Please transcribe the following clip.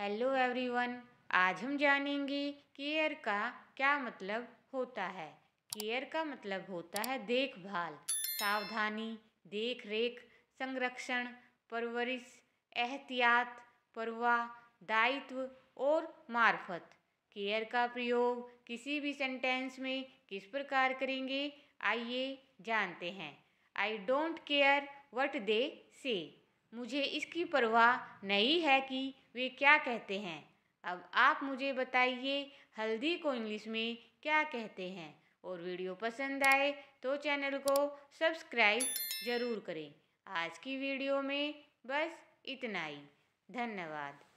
hello everyone आज हम जानेंगे केयर का क्या मतलब होता है केयर का मतलब होता है देखभाल सावधानी देख रेख संरक्षण परवरिश एहतियात परवाह दायित्व और मार्फत केयर का प्रयोग किसी भी सेंटेंस में किस प्रकार करेंगे आइए जानते हैं I don't care what they say मुझे इसकी परवाह नहीं है कि वे क्या कहते हैं अब आप मुझे बताइए हल्दी को इंग्लिश में क्या कहते हैं और वीडियो पसंद आए तो चैनल को सब्सक्राइब ज़रूर करें आज की वीडियो में बस इतना ही धन्यवाद